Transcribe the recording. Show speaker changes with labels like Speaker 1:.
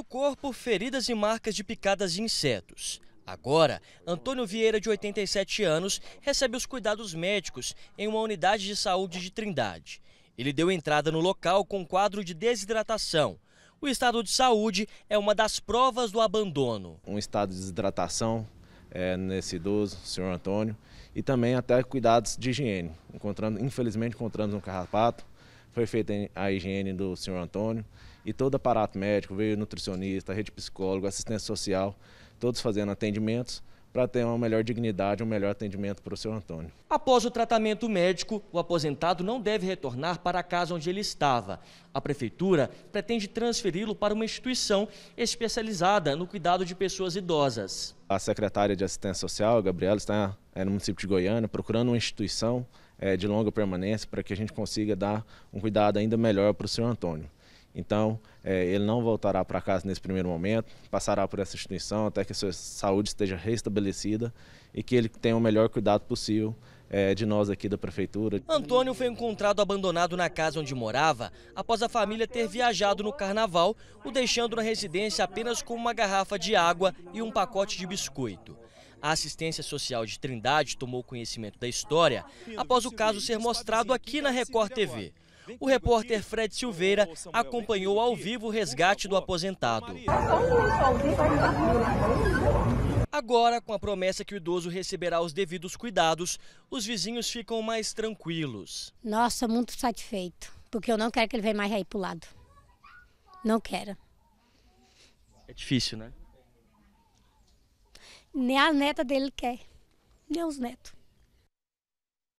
Speaker 1: no corpo, feridas e marcas de picadas de insetos. Agora, Antônio Vieira, de 87 anos, recebe os cuidados médicos em uma unidade de saúde de Trindade. Ele deu entrada no local com quadro de desidratação. O estado de saúde
Speaker 2: é uma das provas do abandono. Um estado de desidratação é, nesse idoso, senhor Antônio, e também até cuidados de higiene. Encontrando, infelizmente, encontramos um carrapato, foi feita a higiene do senhor Antônio e todo aparato médico, veio nutricionista, rede psicólogo, assistência social, todos fazendo atendimentos para ter uma melhor dignidade, um melhor atendimento para o senhor Antônio.
Speaker 1: Após o tratamento médico, o aposentado não deve retornar para a casa onde ele estava. A prefeitura pretende transferi-lo para uma instituição especializada no cuidado de pessoas idosas.
Speaker 2: A secretária de assistência social, Gabriela, está é, no município de Goiânia procurando uma instituição é, de longa permanência para que a gente consiga dar um cuidado ainda melhor para o senhor Antônio. Então, é, ele não voltará para casa nesse primeiro momento, passará por essa instituição até que a sua saúde esteja restabelecida e que ele tenha o melhor cuidado possível é, de nós aqui da prefeitura.
Speaker 1: Antônio foi encontrado abandonado na casa onde morava após a família ter viajado no carnaval, o deixando na residência apenas com uma garrafa de água e um pacote de biscoito. A assistência social de Trindade tomou conhecimento da história após o caso ser mostrado aqui na Record TV. O repórter Fred Silveira acompanhou ao vivo o resgate do aposentado. Agora, com a promessa que o idoso receberá os devidos cuidados, os vizinhos ficam mais tranquilos.
Speaker 2: Nossa, muito
Speaker 1: satisfeito, porque eu não quero que ele venha mais aí pro lado. Não quero. É difícil, né? nem a neta dele quer, nem os netos.